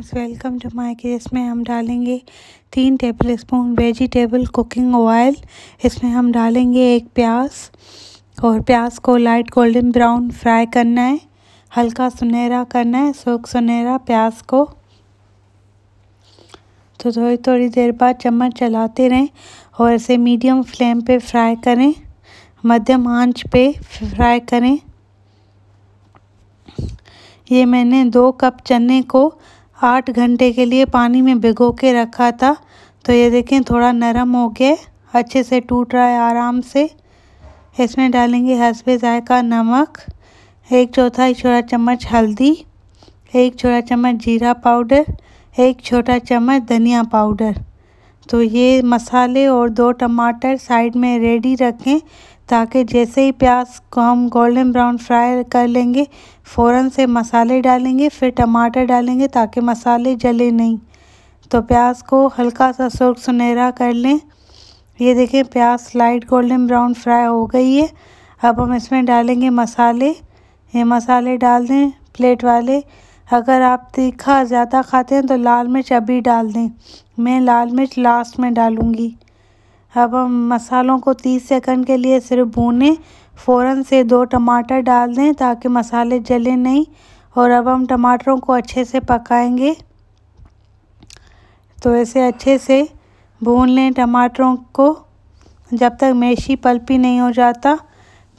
friends welcome to my के इसमें हम डालेंगे तीन tablespoon vegetable cooking oil इसमें हम डालेंगे एक प्याज और प्याज को लाइट गोल्डन ब्राउन फ्राई करना है हल्का सुनहरा करना है सूख सुनहरा प्याज को तो थोड़ी थोड़ी देर बाद चम्मच चलाते रहें और इसे मीडियम फ्लेम पे फ्राई करें मध्यम आंच पे फ्राई करें ये मैंने दो कप चने को आठ घंटे के लिए पानी में भिगो के रखा था तो ये देखें थोड़ा नरम हो गया अच्छे से टूट रहा है आराम से इसमें डालेंगे हसबे जायका नमक एक चौथाई छोटा चम्मच हल्दी एक छोटा चम्मच जीरा पाउडर एक छोटा चम्मच धनिया पाउडर तो ये मसाले और दो टमाटर साइड में रेडी रखें ताकि जैसे ही प्याज को हम गोल्डन ब्राउन फ्राई कर लेंगे फ़ौरन से मसाले डालेंगे फिर टमाटर डालेंगे ताकि मसाले जले नहीं तो प्याज को हल्का सा सुर्ख सुनहरा कर लें ये देखें प्याज लाइट गोल्डन ब्राउन फ्राई हो गई है अब हम इसमें डालेंगे मसाले ये मसाले डाल दें प्लेट वाले अगर आप तीखा ज़्यादा खाते हैं तो लाल मिर्च अभी डाल दें मैं लाल मिर्च लास्ट में डालूँगी अब हम मसालों को 30 सेकंड के लिए सिर्फ भूनें फ़ौरन से दो टमाटर डाल दें ताकि मसाले जले नहीं और अब हम टमाटरों को अच्छे से पकाएंगे तो ऐसे अच्छे से भून लें टमाटरों को जब तक मेशी पल्पी नहीं हो जाता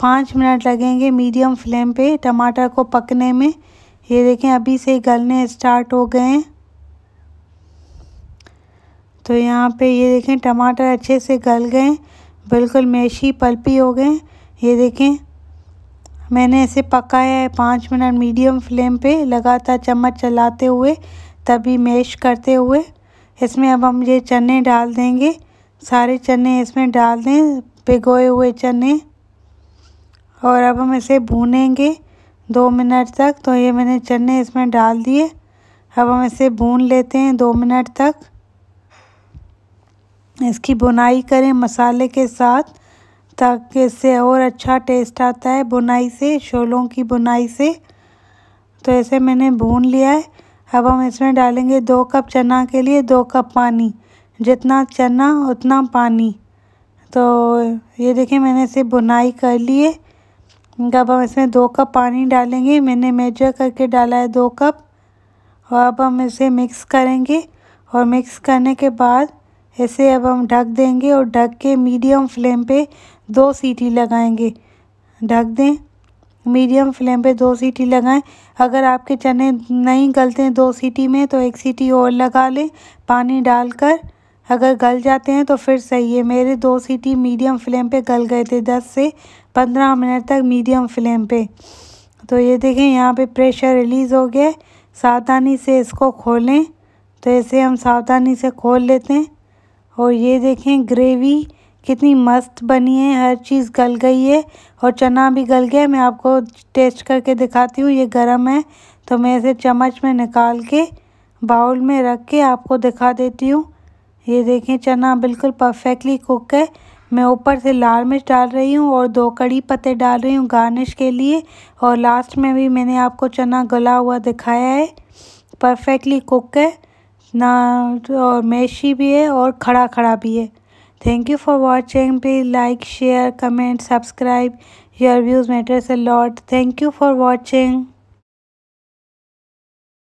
पाँच मिनट लगेंगे मीडियम फ्लेम पे टमाटर को पकने में ये देखें अभी से गलने स्टार्ट हो गए हैं तो यहाँ पे ये देखें टमाटर अच्छे से गल गए बिल्कुल मैशी पल्पी हो गए ये देखें मैंने इसे पकाया है पाँच मिनट मीडियम फ्लेम पे लगातार चम्मच चलाते हुए तभी मैश करते हुए इसमें अब हम ये चने डाल देंगे सारे चने इसमें डाल दें भिगोए हुए चने और अब हम इसे भूनेंगे दो मिनट तक तो ये मैंने चने इसमें डाल दिए अब हम इसे भून लेते हैं दो मिनट तक इसकी बुनाई करें मसाले के साथ ताकि इससे और अच्छा टेस्ट आता है बुनाई से शोलों की बुनाई से तो ऐसे मैंने भून लिया है अब हम इसमें डालेंगे दो कप चना के लिए दो कप पानी जितना चना उतना पानी तो ये देखिए मैंने इसे बुनाई कर ली है अब हम इसमें दो कप पानी डालेंगे मैंने मेजर करके डाला है दो कप और अब हम इसे मिक्स करेंगे और मिक्स करने के बाद ऐसे अब हम ढक देंगे और ढक के मीडियम फ्लेम पे दो सीटी लगाएंगे ढक दें मीडियम फ्लेम पे दो सीटी लगाएं अगर आपके चने नहीं गलते हैं दो सीटी में तो एक सीटी और लगा लें पानी डालकर अगर गल जाते हैं तो फिर सही है मेरे दो सीटी मीडियम फ्लेम पे गल गए थे दस से पंद्रह मिनट तक मीडियम फ्लेम पे तो ये देखें यहाँ पे प्रेशर रिलीज़ हो गया सावधानी से इसको खोलें तो ऐसे हम सावधानी से खोल लेते हैं और ये देखें ग्रेवी कितनी मस्त बनी है हर चीज़ गल गई है और चना भी गल गया मैं आपको टेस्ट करके दिखाती हूँ ये गर्म है तो मैं इसे चम्मच में निकाल के बाउल में रख के आपको दिखा देती हूँ ये देखें चना बिल्कुल परफेक्टली कुक है मैं ऊपर से लाल मिर्च डाल रही हूँ और दो कड़ी पत्ते डाल रही हूँ गार्निश के लिए और लास्ट में भी मैंने आपको चना गला हुआ दिखाया है परफेक्टली कुक है ना और मेशी भी है और खड़ा खड़ा भी है thank you for watching please like share comment subscribe your views matters a lot thank you for watching